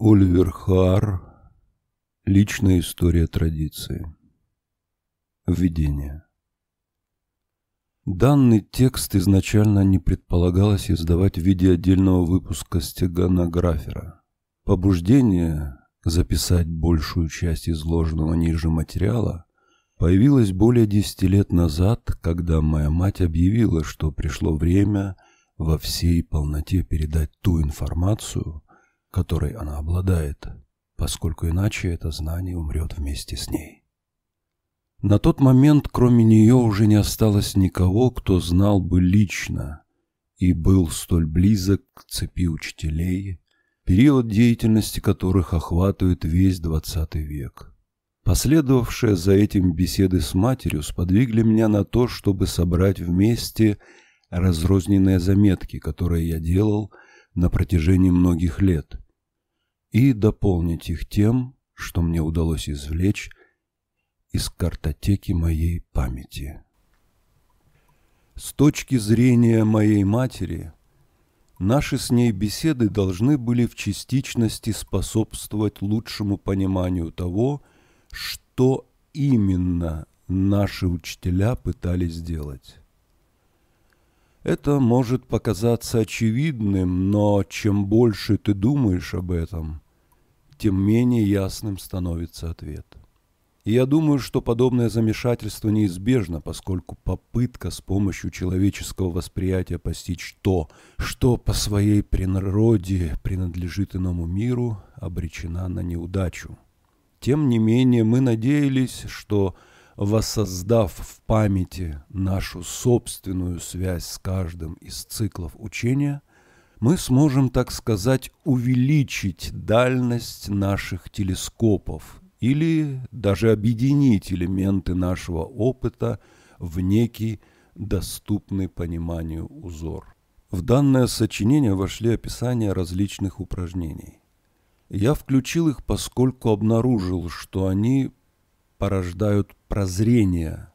Ольвер Хаар. Личная история традиции. Введение. Данный текст изначально не предполагалось издавать в виде отдельного выпуска стеганографера. Побуждение записать большую часть изложенного ниже материала появилось более 10 лет назад, когда моя мать объявила, что пришло время во всей полноте передать ту информацию – которой она обладает, поскольку иначе это знание умрет вместе с ней. На тот момент кроме нее уже не осталось никого, кто знал бы лично и был столь близок к цепи учителей, период деятельности которых охватывает весь XX век. Последовавшие за этим беседы с матерью сподвигли меня на то, чтобы собрать вместе разрозненные заметки, которые я делал – на протяжении многих лет и дополнить их тем, что мне удалось извлечь из картотеки моей памяти. С точки зрения моей матери, наши с ней беседы должны были в частичности способствовать лучшему пониманию того, что именно наши учителя пытались сделать. Это может показаться очевидным, но чем больше ты думаешь об этом, тем менее ясным становится ответ. И я думаю, что подобное замешательство неизбежно, поскольку попытка с помощью человеческого восприятия постичь то, что по своей природе принадлежит иному миру, обречена на неудачу. Тем не менее, мы надеялись, что воссоздав в памяти нашу собственную связь с каждым из циклов учения, мы сможем, так сказать, увеличить дальность наших телескопов или даже объединить элементы нашего опыта в некий доступный пониманию узор. В данное сочинение вошли описания различных упражнений. Я включил их, поскольку обнаружил, что они порождают прозрение,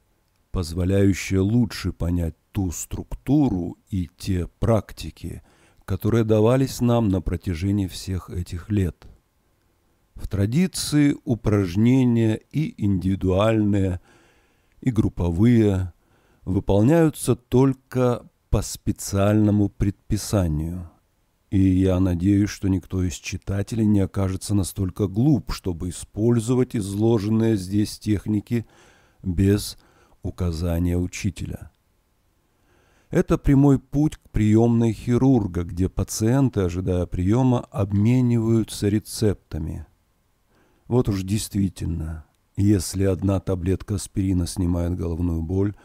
позволяющее лучше понять ту структуру и те практики, которые давались нам на протяжении всех этих лет. В традиции упражнения и индивидуальные, и групповые выполняются только по специальному предписанию – и я надеюсь, что никто из читателей не окажется настолько глуп, чтобы использовать изложенные здесь техники без указания учителя. Это прямой путь к приемной хирурга, где пациенты, ожидая приема, обмениваются рецептами. Вот уж действительно, если одна таблетка аспирина снимает головную боль,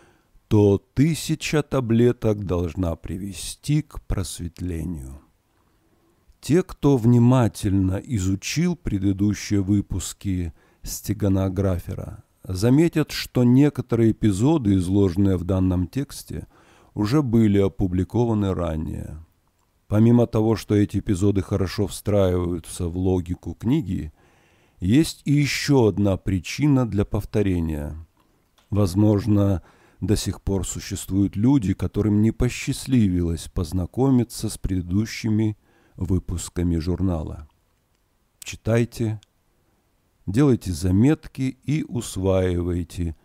то тысяча таблеток должна привести к просветлению. Те, кто внимательно изучил предыдущие выпуски стеганографера, заметят, что некоторые эпизоды, изложенные в данном тексте, уже были опубликованы ранее. Помимо того, что эти эпизоды хорошо встраиваются в логику книги, есть и еще одна причина для повторения. Возможно, до сих пор существуют люди, которым не посчастливилось познакомиться с предыдущими эпизодами выпусками журнала. Читайте, делайте заметки и усваивайте,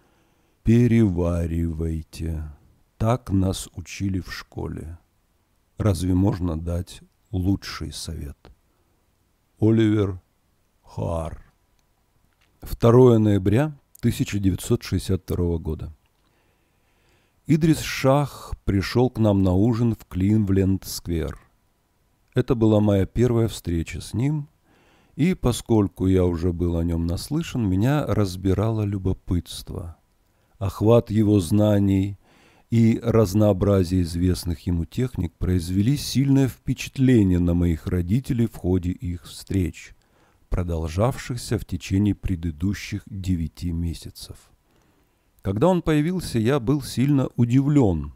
переваривайте. Так нас учили в школе. Разве можно дать лучший совет? Оливер Хуар. 2 ноября 1962 года. Идрис Шах пришел к нам на ужин в Клинвленд-сквер. Это была моя первая встреча с ним, и, поскольку я уже был о нем наслышан, меня разбирало любопытство. Охват его знаний и разнообразие известных ему техник произвели сильное впечатление на моих родителей в ходе их встреч, продолжавшихся в течение предыдущих девяти месяцев. Когда он появился, я был сильно удивлен.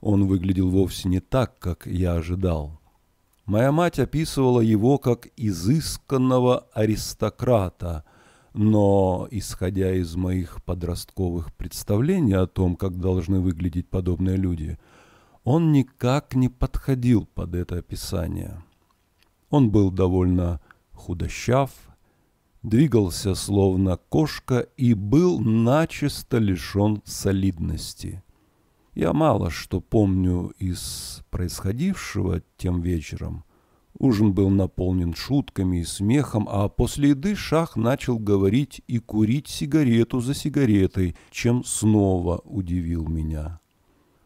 Он выглядел вовсе не так, как я ожидал. Моя мать описывала его как изысканного аристократа, но, исходя из моих подростковых представлений о том, как должны выглядеть подобные люди, он никак не подходил под это описание. Он был довольно худощав, двигался словно кошка и был начисто лишен солидности. Я мало что помню из происходившего тем вечером. Ужин был наполнен шутками и смехом, а после еды Шах начал говорить и курить сигарету за сигаретой, чем снова удивил меня.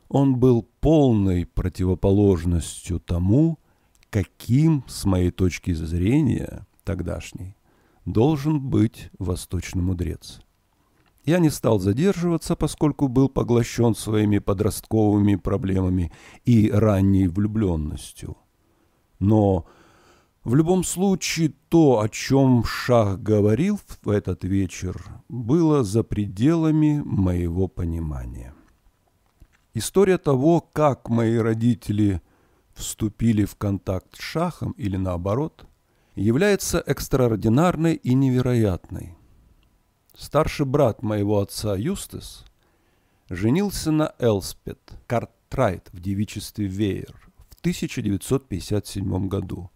Он был полной противоположностью тому, каким, с моей точки зрения, тогдашний должен быть восточный мудрец. Я не стал задерживаться, поскольку был поглощен своими подростковыми проблемами и ранней влюбленностью. Но в любом случае то, о чем Шах говорил в этот вечер, было за пределами моего понимания. История того, как мои родители вступили в контакт с Шахом или наоборот, является экстраординарной и невероятной – Старший брат моего отца Юстас женился на Элспет Картрайт в девичестве Веер в 1957 году.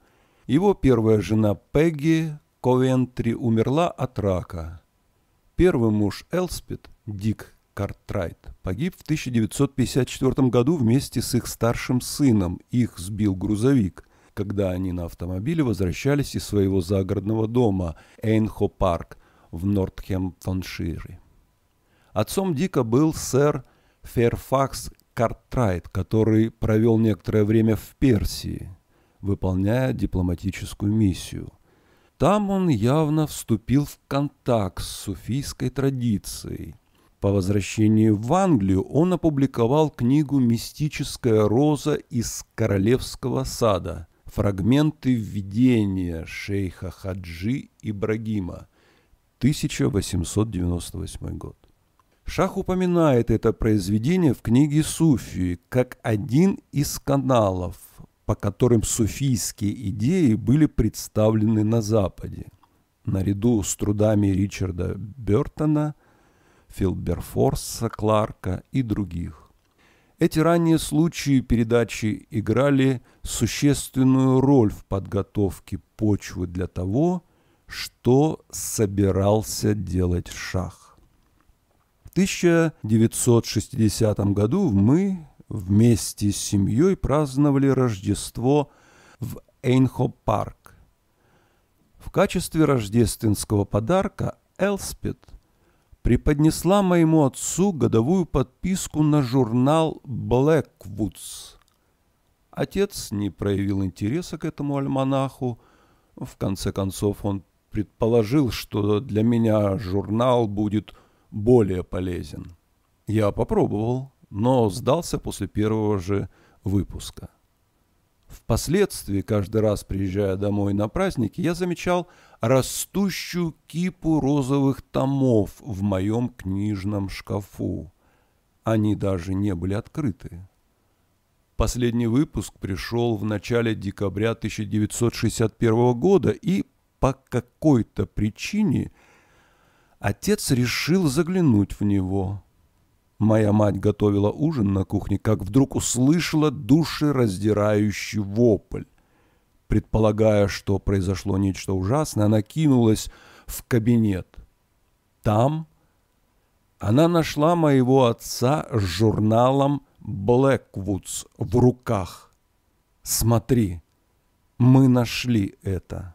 Его первая жена Пегги Ковентри умерла от рака. Первый муж Элспет, Дик Картрайт, погиб в 1954 году вместе с их старшим сыном. Их сбил грузовик, когда они на автомобиле возвращались из своего загородного дома Эйнхо Парк – в Нортхемптоншире. Отцом Дика был сэр Ферфакс Картрайт, который провел некоторое время в Персии, выполняя дипломатическую миссию. Там он явно вступил в контакт с суфийской традицией. По возвращении в Англию он опубликовал книгу «Мистическая роза из королевского сада. Фрагменты введения шейха Хаджи Ибрагима», 1898 год. Шах упоминает это произведение в книге «Суфии» как один из каналов, по которым суфийские идеи были представлены на Западе. Наряду с трудами Ричарда Бертона, Филберфорса Кларка и других. Эти ранние случаи передачи играли существенную роль в подготовке почвы для того, что собирался делать Шах. В 1960 году мы вместе с семьей праздновали Рождество в Эйнхо-парк. В качестве рождественского подарка Элспет преподнесла моему отцу годовую подписку на журнал «Блэквудс». Отец не проявил интереса к этому альманаху. В конце концов, он предположил, что для меня журнал будет более полезен. Я попробовал, но сдался после первого же выпуска. Впоследствии, каждый раз приезжая домой на праздники, я замечал растущую кипу розовых томов в моем книжном шкафу. Они даже не были открыты. Последний выпуск пришел в начале декабря 1961 года и по какой-то причине отец решил заглянуть в него. Моя мать готовила ужин на кухне, как вдруг услышала душераздирающий вопль. Предполагая, что произошло нечто ужасное, она кинулась в кабинет. Там она нашла моего отца с журналом «Блэквудс» в руках. «Смотри, мы нашли это».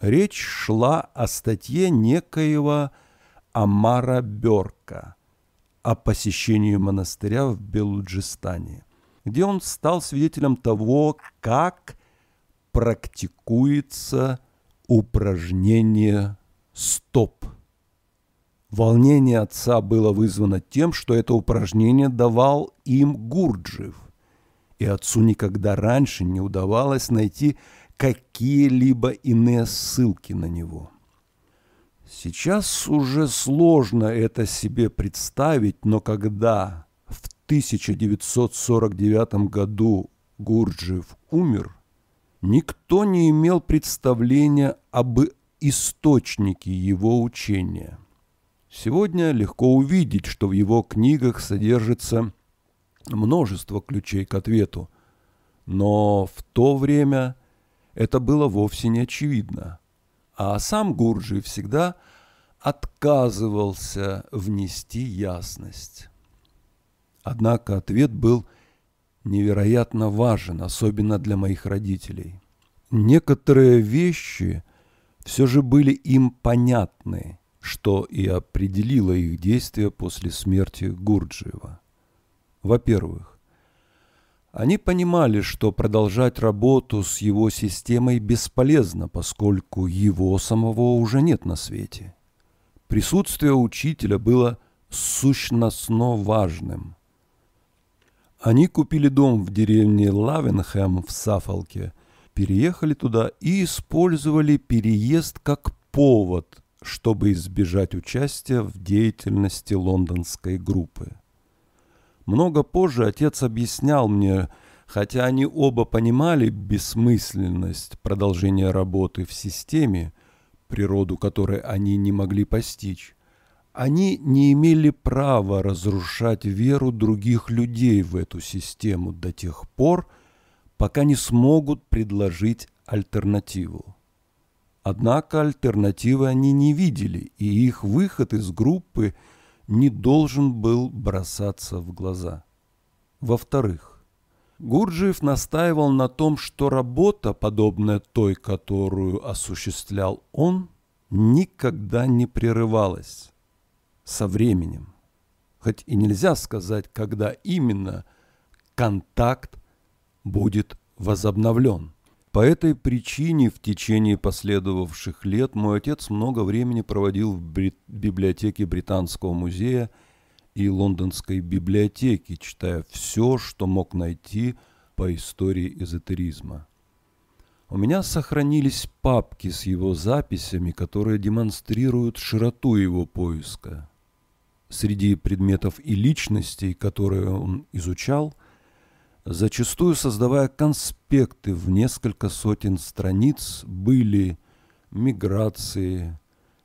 Речь шла о статье некоего Амара Берка о посещении монастыря в Белуджистане, где он стал свидетелем того, как практикуется упражнение «стоп». Волнение отца было вызвано тем, что это упражнение давал им Гурджиев, и отцу никогда раньше не удавалось найти какие-либо иные ссылки на него. Сейчас уже сложно это себе представить, но когда в 1949 году Гурджиев умер, никто не имел представления об источнике его учения. Сегодня легко увидеть, что в его книгах содержится множество ключей к ответу, но в то время – это было вовсе не очевидно. А сам Гурджи всегда отказывался внести ясность. Однако ответ был невероятно важен, особенно для моих родителей. Некоторые вещи все же были им понятны, что и определило их действия после смерти Гурджиева. Во-первых, они понимали, что продолжать работу с его системой бесполезно, поскольку его самого уже нет на свете. Присутствие учителя было сущностно важным. Они купили дом в деревне Лавенхэм в Сафолке, переехали туда и использовали переезд как повод, чтобы избежать участия в деятельности лондонской группы. Много позже отец объяснял мне, хотя они оба понимали бессмысленность продолжения работы в системе, природу которой они не могли постичь, они не имели права разрушать веру других людей в эту систему до тех пор, пока не смогут предложить альтернативу. Однако альтернативы они не видели, и их выход из группы – не должен был бросаться в глаза. Во-вторых, Гурджиев настаивал на том, что работа, подобная той, которую осуществлял он, никогда не прерывалась. Со временем. Хоть и нельзя сказать, когда именно контакт будет возобновлен. По этой причине в течение последовавших лет мой отец много времени проводил в бри библиотеке Британского музея и Лондонской библиотеки, читая все, что мог найти по истории эзотеризма. У меня сохранились папки с его записями, которые демонстрируют широту его поиска. Среди предметов и личностей, которые он изучал – Зачастую, создавая конспекты в несколько сотен страниц, были «Миграции»,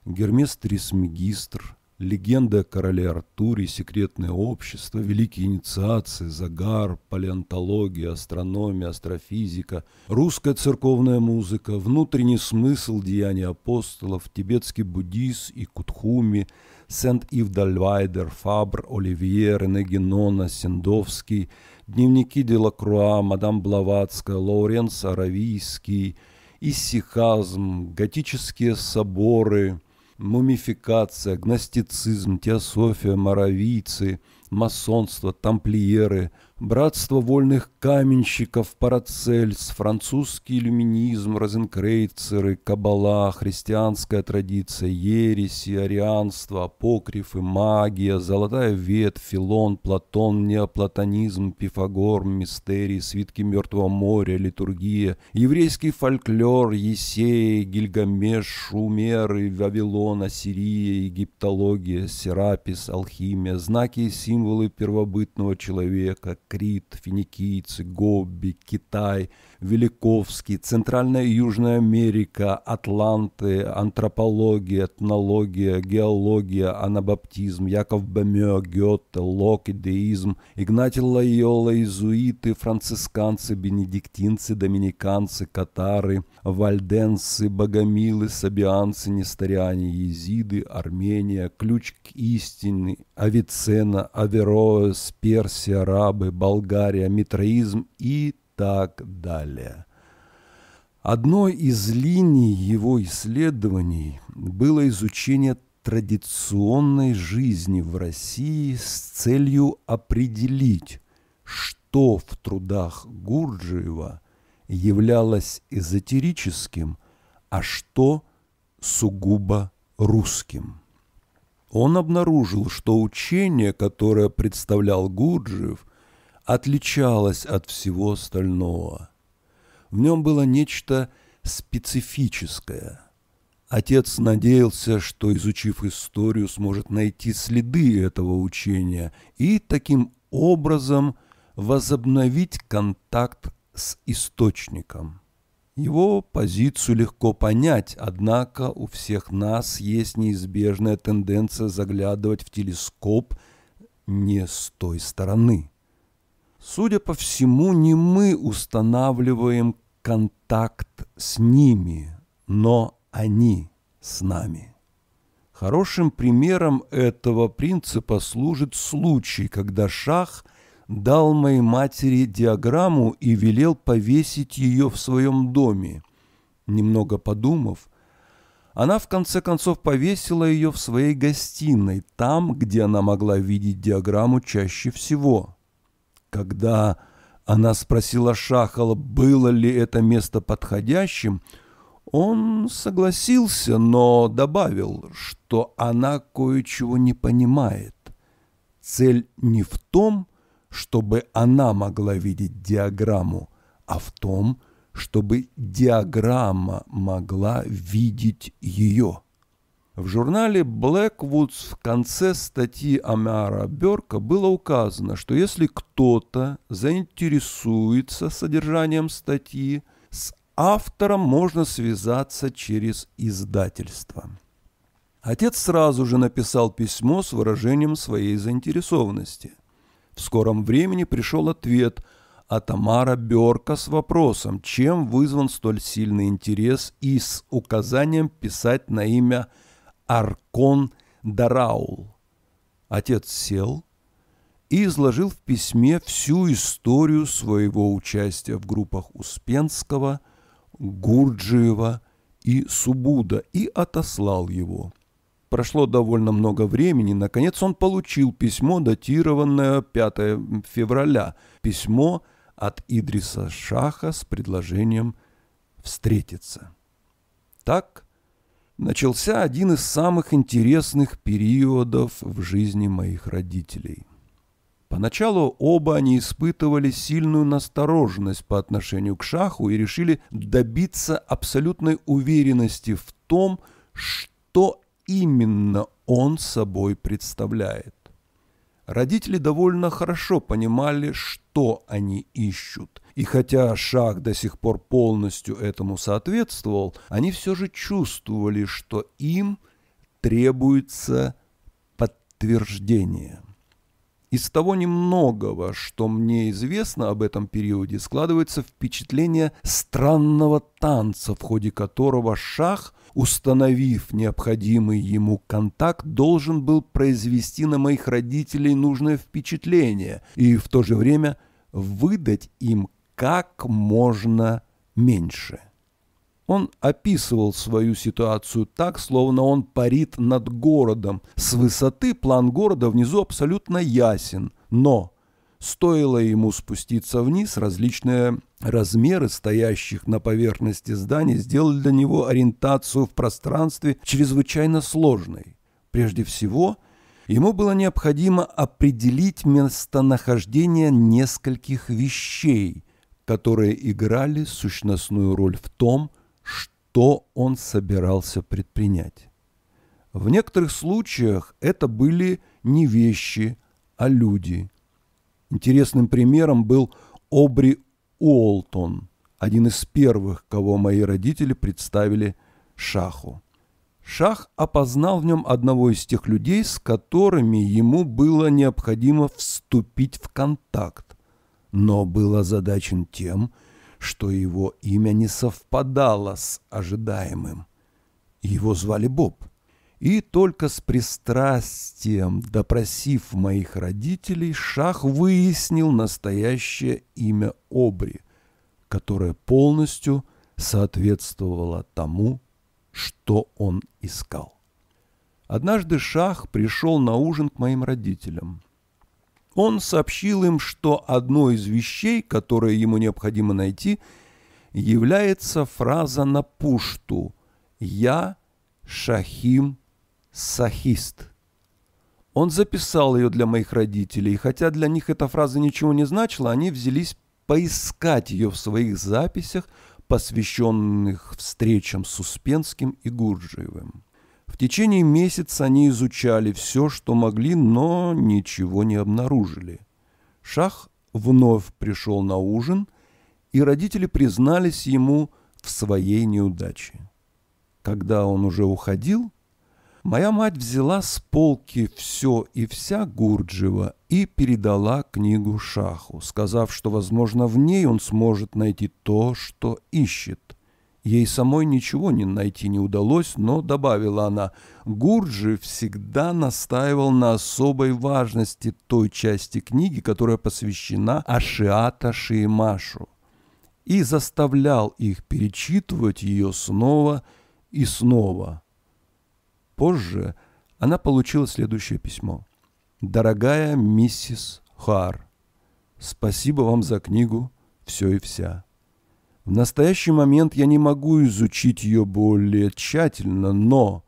«Гермес Трисмегистр», «Легенда о короле Артуре», «Секретное общество», «Великие инициации», «Загар», «Палеонтология», «Астрономия», «Астрофизика», «Русская церковная музыка», «Внутренний смысл деяний апостолов», «Тибетский буддиз» и «Кутхуми», «Сент-Ив Дальвайдер», «Фабр», «Оливье», «Рене Генона», «Сендовский», дневники Делакруа, мадам Блаватская, Лоуренс, Аравийский, иссихазм, готические соборы, мумификация, гностицизм, теософия, моровийцы, масонство, тамплиеры – братство вольных каменщиков, Парацельс, французский иллюминизм, розенкрейцеры, кабала, христианская традиция, ереси, арианство, апокрифы, магия, золотая ветвь, филон, платон, неоплатонизм, пифагор, мистерии, свитки Мертвого моря, литургия, еврейский фольклор, Есея, Гильгамеш, Шумеры, Вавилон, Ассирия, египтология, Серапис, алхимия, знаки и символы первобытного человека, Крит, финикийцы, Гобби, Китай – Великовский, Центральная и Южная Америка, Атланты, антропология, этнология, геология, анабаптизм, Яков Бемё, Гёте, Лок, идеизм, Игнатий Лайола, иезуиты, францисканцы, бенедиктинцы, доминиканцы, катары, вальденцы, богомилы, сабианцы, нестариане, езиды, Армения, ключ к истине, Авицена, Авероэс, Персия, арабы, Болгария, митроизм и так далее. Одной из линий его исследований было изучение традиционной жизни в России с целью определить, что в трудах Гурджиева являлось эзотерическим, а что сугубо русским. Он обнаружил, что учение, которое представлял Гурджиев – отличалось от всего остального. В нем было нечто специфическое. Отец надеялся, что, изучив историю, сможет найти следы этого учения и таким образом возобновить контакт с источником. Его позицию легко понять, однако у всех нас есть неизбежная тенденция заглядывать в телескоп не с той стороны. Судя по всему, не мы устанавливаем контакт с ними, но они с нами. Хорошим примером этого принципа служит случай, когда Шах дал моей матери диаграмму и велел повесить ее в своем доме. Немного подумав, она в конце концов повесила ее в своей гостиной, там, где она могла видеть диаграмму чаще всего. Когда она спросила Шахала, было ли это место подходящим, он согласился, но добавил, что она кое-чего не понимает. Цель не в том, чтобы она могла видеть диаграмму, а в том, чтобы диаграмма могла видеть ее. В журнале Blackwoods в конце статьи Амара Берка было указано, что если кто-то заинтересуется содержанием статьи, с автором можно связаться через издательство. Отец сразу же написал письмо с выражением своей заинтересованности. В скором времени пришел ответ от Амара Берка с вопросом, чем вызван столь сильный интерес и с указанием писать на имя – Аркон Дараул. Отец сел и изложил в письме всю историю своего участия в группах Успенского, Гурджиева и Субуда и отослал его. Прошло довольно много времени, наконец он получил письмо, датированное 5 февраля, письмо от Идриса Шаха с предложением встретиться. Так начался один из самых интересных периодов в жизни моих родителей. Поначалу оба они испытывали сильную настороженность по отношению к шаху и решили добиться абсолютной уверенности в том, что именно он собой представляет. Родители довольно хорошо понимали, что они ищут, и хотя шаг до сих пор полностью этому соответствовал, они все же чувствовали, что им требуется подтверждение. Из того немногого, что мне известно об этом периоде, складывается впечатление странного танца, в ходе которого шах, установив необходимый ему контакт, должен был произвести на моих родителей нужное впечатление и в то же время выдать им как можно меньше. Он описывал свою ситуацию так, словно он парит над городом. С высоты план города внизу абсолютно ясен, но стоило ему спуститься вниз, различные размеры стоящих на поверхности зданий сделали для него ориентацию в пространстве чрезвычайно сложной. Прежде всего, ему было необходимо определить местонахождение нескольких вещей – которые играли сущностную роль в том, что он собирался предпринять. В некоторых случаях это были не вещи, а люди. Интересным примером был Обри Уолтон, один из первых, кого мои родители представили Шаху. Шах опознал в нем одного из тех людей, с которыми ему было необходимо вступить в контакт но был озадачен тем, что его имя не совпадало с ожидаемым. Его звали Боб. И только с пристрастием, допросив моих родителей, Шах выяснил настоящее имя Обри, которое полностью соответствовало тому, что он искал. Однажды Шах пришел на ужин к моим родителям – он сообщил им, что одной из вещей, которые ему необходимо найти, является фраза на пушту «Я Шахим Сахист». Он записал ее для моих родителей, и хотя для них эта фраза ничего не значила, они взялись поискать ее в своих записях, посвященных встречам с Успенским и Гурджиевым. В течение месяца они изучали все, что могли, но ничего не обнаружили. Шах вновь пришел на ужин, и родители признались ему в своей неудаче. Когда он уже уходил, моя мать взяла с полки все и вся Гурджева и передала книгу Шаху, сказав, что, возможно, в ней он сможет найти то, что ищет. Ей самой ничего не найти не удалось, но добавила она, Гурджи всегда настаивал на особой важности той части книги, которая посвящена Ашиата Шиимашу, и заставлял их перечитывать ее снова и снова. Позже она получила следующее письмо. «Дорогая миссис Хар, спасибо вам за книгу «Все и вся». В настоящий момент я не могу изучить ее более тщательно, но,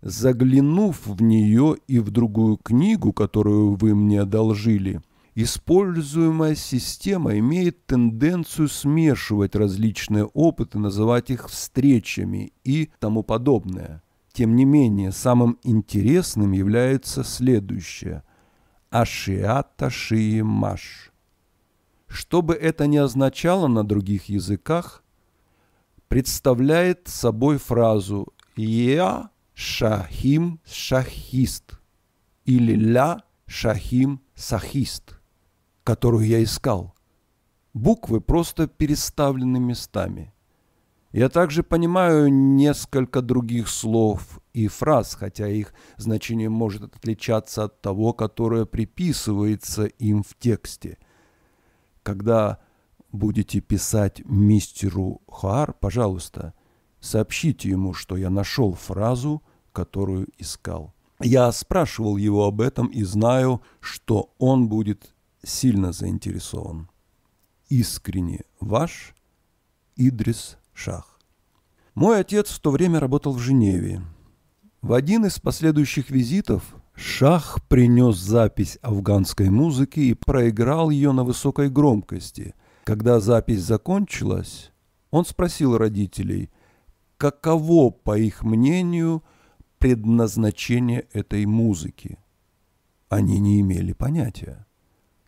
заглянув в нее и в другую книгу, которую вы мне одолжили, используемая система имеет тенденцию смешивать различные опыты, называть их встречами и тому подобное. Тем не менее, самым интересным является следующее – Ашиата шиемаш что бы это ни означало на других языках, представляет собой фразу «Я шахим шахист» или «Ля шахим сахист», которую я искал. Буквы просто переставлены местами. Я также понимаю несколько других слов и фраз, хотя их значение может отличаться от того, которое приписывается им в тексте – когда будете писать мистеру Хар, пожалуйста, сообщите ему, что я нашел фразу, которую искал. Я спрашивал его об этом и знаю, что он будет сильно заинтересован. Искренне ваш Идрис Шах. Мой отец в то время работал в Женеве. В один из последующих визитов Шах принес запись афганской музыки и проиграл ее на высокой громкости. Когда запись закончилась, он спросил родителей, каково, по их мнению, предназначение этой музыки. Они не имели понятия.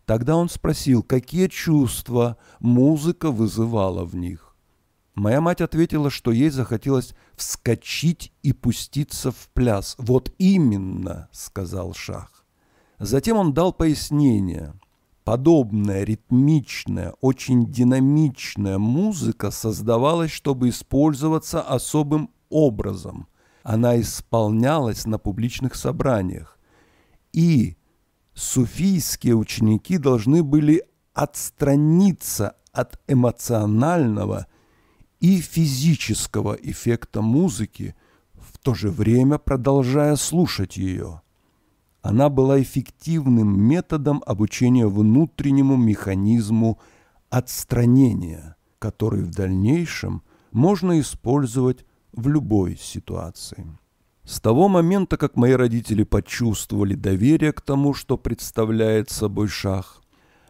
Тогда он спросил, какие чувства музыка вызывала в них. Моя мать ответила, что ей захотелось вскочить и пуститься в пляс. «Вот именно», — сказал Шах. Затем он дал пояснение. Подобная ритмичная, очень динамичная музыка создавалась, чтобы использоваться особым образом. Она исполнялась на публичных собраниях. И суфийские ученики должны были отстраниться от эмоционального и физического эффекта музыки, в то же время продолжая слушать ее. Она была эффективным методом обучения внутреннему механизму отстранения, который в дальнейшем можно использовать в любой ситуации. С того момента, как мои родители почувствовали доверие к тому, что представляет собой шах,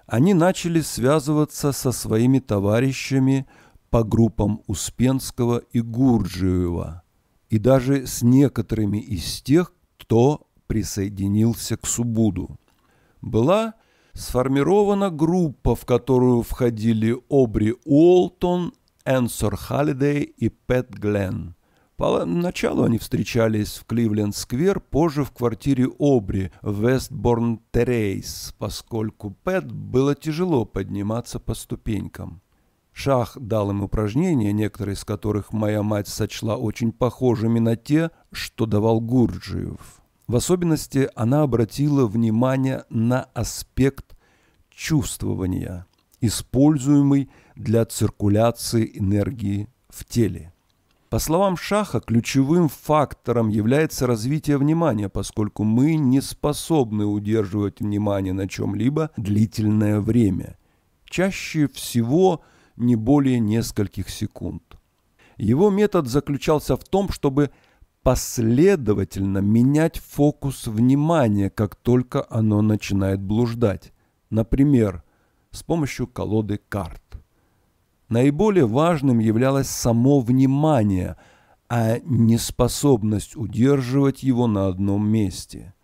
они начали связываться со своими товарищами – по группам Успенского и Гурджиева, и даже с некоторыми из тех, кто присоединился к Субуду. Была сформирована группа, в которую входили Обри Уолтон, Энсор Халлидей и Пэт Гленн. Поначалу они встречались в Кливленд-сквер, позже в квартире Обри в Вестборн-Террейс, поскольку Пэт было тяжело подниматься по ступенькам. Шах дал им упражнения, некоторые из которых моя мать сочла очень похожими на те, что давал Гурджиев. В особенности она обратила внимание на аспект чувствования, используемый для циркуляции энергии в теле. По словам Шаха, ключевым фактором является развитие внимания, поскольку мы не способны удерживать внимание на чем-либо длительное время. Чаще всего – не более нескольких секунд. Его метод заключался в том, чтобы последовательно менять фокус внимания, как только оно начинает блуждать. Например, с помощью колоды карт. Наиболее важным являлось само внимание, а не способность удерживать его на одном месте –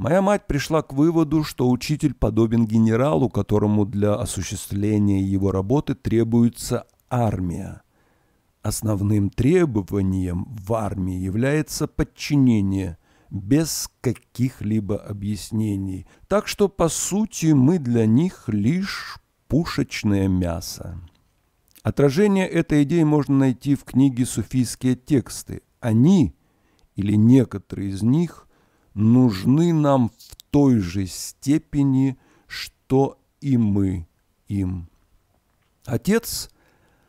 Моя мать пришла к выводу, что учитель подобен генералу, которому для осуществления его работы требуется армия. Основным требованием в армии является подчинение без каких-либо объяснений. Так что, по сути, мы для них лишь пушечное мясо. Отражение этой идеи можно найти в книге «Суфийские тексты». Они, или некоторые из них – нужны нам в той же степени, что и мы им. Отец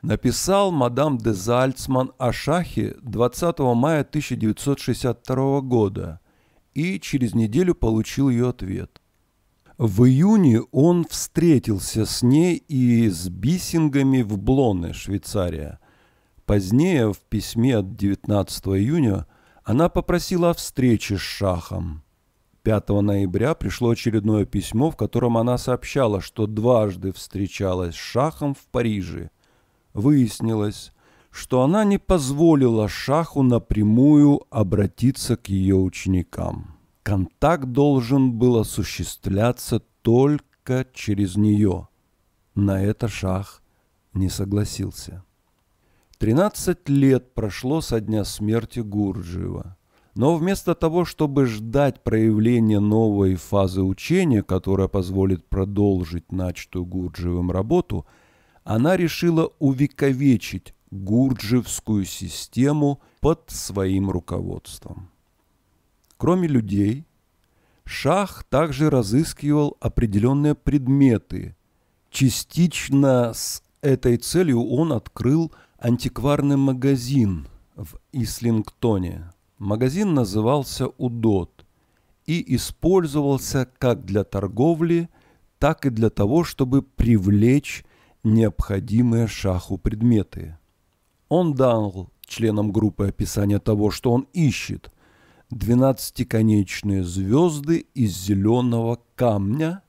написал мадам де Зальцман о шахе 20 мая 1962 года и через неделю получил ее ответ. В июне он встретился с ней и с бисингами в Блоне, Швейцария. Позднее, в письме от 19 июня, она попросила о встрече с Шахом. 5 ноября пришло очередное письмо, в котором она сообщала, что дважды встречалась с Шахом в Париже. Выяснилось, что она не позволила Шаху напрямую обратиться к ее ученикам. Контакт должен был осуществляться только через нее. На это Шах не согласился. 13 лет прошло со дня смерти Гурджиева. Но вместо того, чтобы ждать проявления новой фазы учения, которая позволит продолжить начатую Гурджиевым работу, она решила увековечить Гурджиевскую систему под своим руководством. Кроме людей, Шах также разыскивал определенные предметы. Частично с этой целью он открыл – антикварный магазин в Ислингтоне. Магазин назывался «Удот» и использовался как для торговли, так и для того, чтобы привлечь необходимые шаху предметы. Он дал членам группы описание того, что он ищет. Двенадцатиконечные звезды из зеленого камня,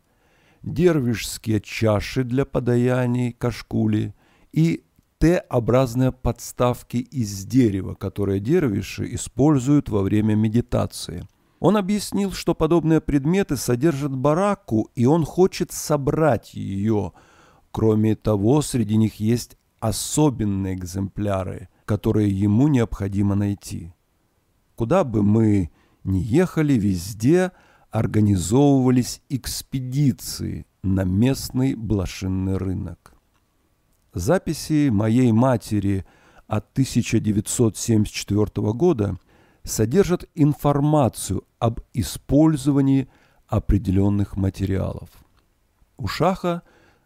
дервишские чаши для подаяний кашкули и Т-образные подставки из дерева, которые дервиши используют во время медитации. Он объяснил, что подобные предметы содержат бараку, и он хочет собрать ее. Кроме того, среди них есть особенные экземпляры, которые ему необходимо найти. Куда бы мы ни ехали, везде организовывались экспедиции на местный блошинный рынок. Записи моей матери от 1974 года содержат информацию об использовании определенных материалов. У шаха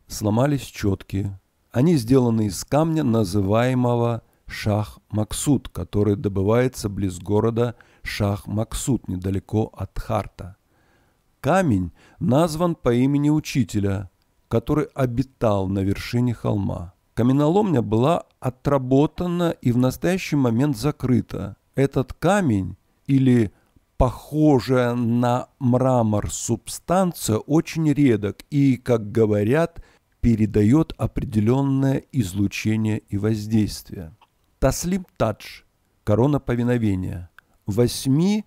сломались четки. Они сделаны из камня, называемого шах-максут, который добывается близ города Шах-Максут, недалеко от Харта. Камень назван по имени учителя, который обитал на вершине холма. Каменоломня была отработана и в настоящий момент закрыта. Этот камень или похожая на мрамор субстанция очень редок и, как говорят, передает определенное излучение и воздействие. Таслим Тадж – корона повиновения. Восьми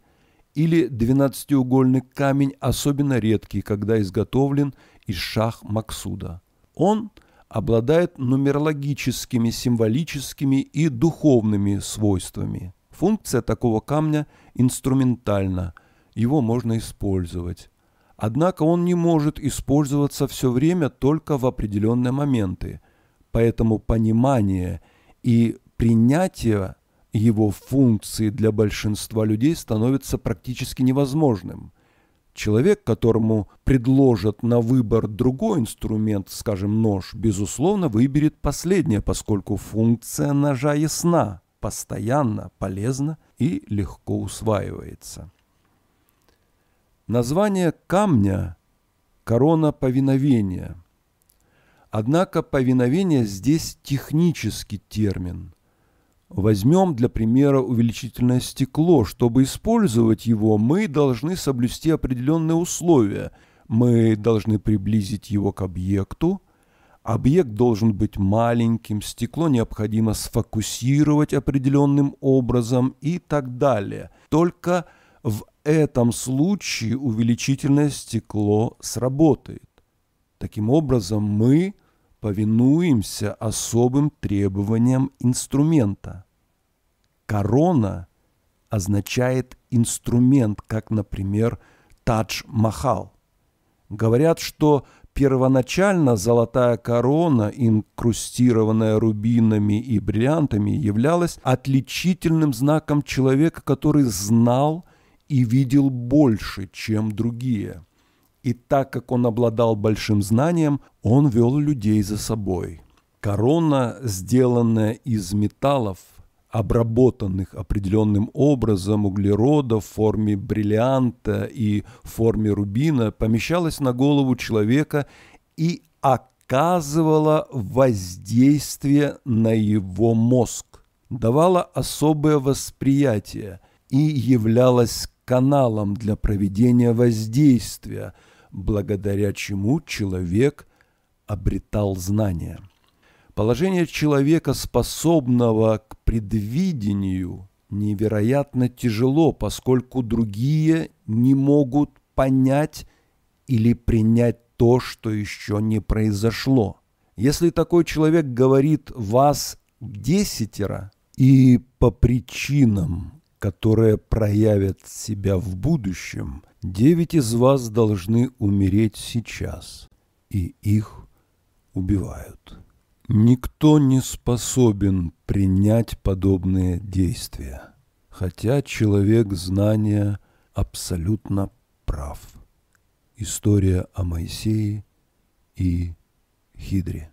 или двенадцатиугольный камень особенно редкий, когда изготовлен из шах Максуда. Он – обладает нумерологическими, символическими и духовными свойствами. Функция такого камня инструментальна, его можно использовать. Однако он не может использоваться все время только в определенные моменты, поэтому понимание и принятие его функции для большинства людей становится практически невозможным – Человек, которому предложат на выбор другой инструмент, скажем, нож, безусловно, выберет последнее, поскольку функция ножа ясна, постоянно полезна и легко усваивается. Название камня – корона повиновения. Однако повиновение здесь технический термин – Возьмем для примера увеличительное стекло. Чтобы использовать его, мы должны соблюсти определенные условия. Мы должны приблизить его к объекту. Объект должен быть маленьким, стекло необходимо сфокусировать определенным образом и так далее. Только в этом случае увеличительное стекло сработает. Таким образом, мы – повинуемся особым требованиям инструмента. Корона означает инструмент, как, например, тадж-махал. Говорят, что первоначально золотая корона, инкрустированная рубинами и бриллиантами, являлась отличительным знаком человека, который знал и видел больше, чем другие – и так как он обладал большим знанием, он вел людей за собой. Корона, сделанная из металлов, обработанных определенным образом углерода в форме бриллианта и в форме рубина, помещалась на голову человека и оказывала воздействие на его мозг, давала особое восприятие и являлась каналом для проведения воздействия – благодаря чему человек обретал знания. Положение человека, способного к предвидению, невероятно тяжело, поскольку другие не могут понять или принять то, что еще не произошло. Если такой человек говорит «вас десятеро», и по причинам, которые проявят себя в будущем, Девять из вас должны умереть сейчас, и их убивают. Никто не способен принять подобные действия, хотя человек знания абсолютно прав. История о Моисее и Хидре.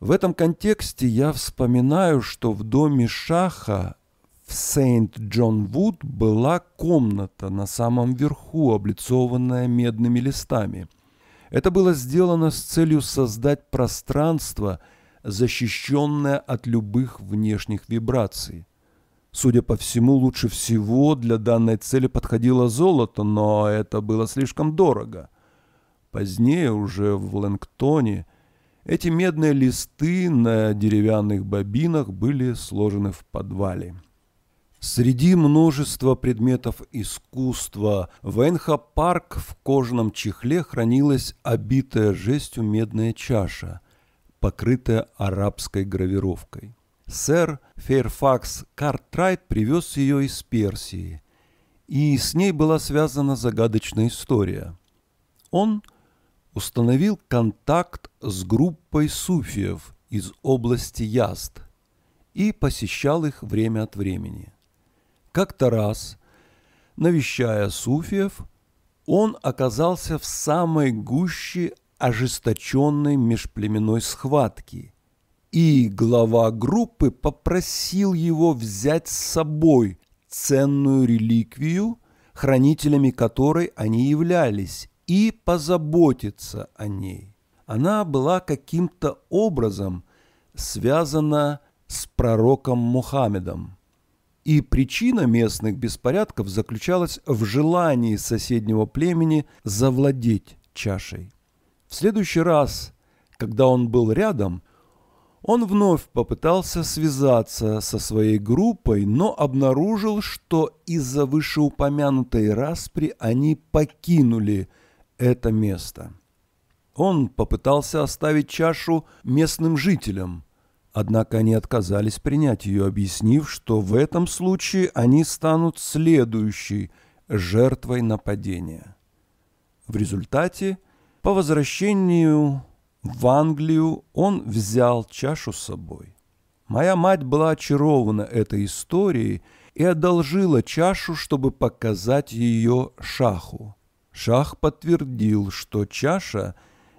В этом контексте я вспоминаю, что в доме Шаха в Сент-Джон-Вуд была комната на самом верху, облицованная медными листами. Это было сделано с целью создать пространство, защищенное от любых внешних вибраций. Судя по всему, лучше всего для данной цели подходило золото, но это было слишком дорого. Позднее, уже в Лэнгтоне, эти медные листы на деревянных бобинах были сложены в подвале. Среди множества предметов искусства в энха парк в кожаном чехле хранилась обитая жестью медная чаша, покрытая арабской гравировкой. Сэр Фейрфакс Картрайт привез ее из Персии, и с ней была связана загадочная история. Он установил контакт с группой суфиев из области Яст и посещал их время от времени. Как-то раз, навещая Суфиев, он оказался в самой гуще ожесточенной межплеменной схватки, и глава группы попросил его взять с собой ценную реликвию, хранителями которой они являлись, и позаботиться о ней. Она была каким-то образом связана с пророком Мухаммедом и причина местных беспорядков заключалась в желании соседнего племени завладеть чашей. В следующий раз, когда он был рядом, он вновь попытался связаться со своей группой, но обнаружил, что из-за вышеупомянутой распри они покинули это место. Он попытался оставить чашу местным жителям – Однако они отказались принять ее, объяснив, что в этом случае они станут следующей жертвой нападения. В результате, по возвращению в Англию, он взял чашу с собой. Моя мать была очарована этой историей и одолжила чашу, чтобы показать ее шаху. Шах подтвердил, что чаша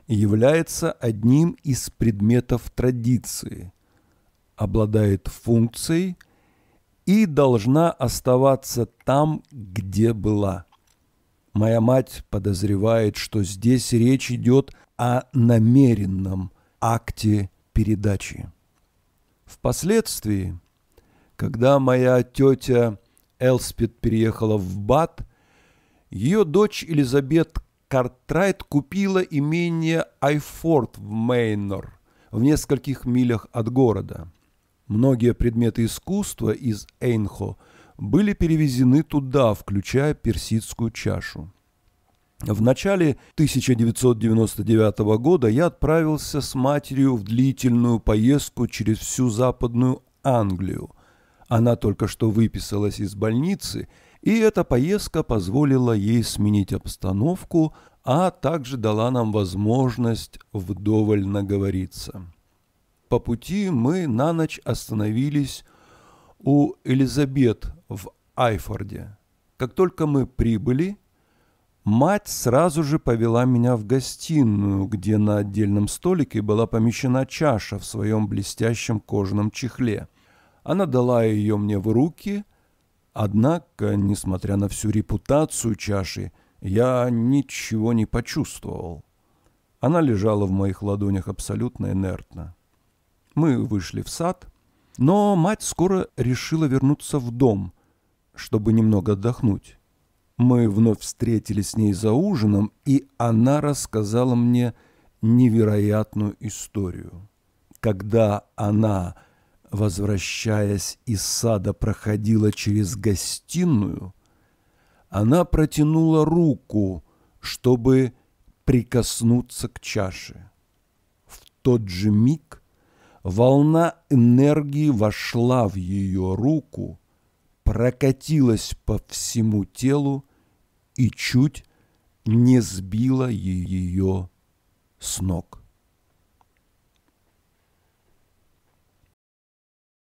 является одним из предметов традиции – обладает функцией и должна оставаться там, где была. Моя мать подозревает, что здесь речь идет о намеренном акте передачи. Впоследствии, когда моя тетя Элспид переехала в Бат, ее дочь Элизабет Картрайт купила имение Айфорд в Мейнор в нескольких милях от города – Многие предметы искусства из Эйнхо были перевезены туда, включая персидскую чашу. В начале 1999 года я отправился с матерью в длительную поездку через всю Западную Англию. Она только что выписалась из больницы, и эта поездка позволила ей сменить обстановку, а также дала нам возможность вдоволь наговориться. По пути мы на ночь остановились у Элизабет в Айфорде. Как только мы прибыли, мать сразу же повела меня в гостиную, где на отдельном столике была помещена чаша в своем блестящем кожаном чехле. Она дала ее мне в руки, однако, несмотря на всю репутацию чаши, я ничего не почувствовал. Она лежала в моих ладонях абсолютно инертно. Мы вышли в сад, но мать скоро решила вернуться в дом, чтобы немного отдохнуть. Мы вновь встретились с ней за ужином, и она рассказала мне невероятную историю. Когда она, возвращаясь из сада, проходила через гостиную, она протянула руку, чтобы прикоснуться к чаше. В тот же миг Волна энергии вошла в ее руку, прокатилась по всему телу и чуть не сбила ее с ног.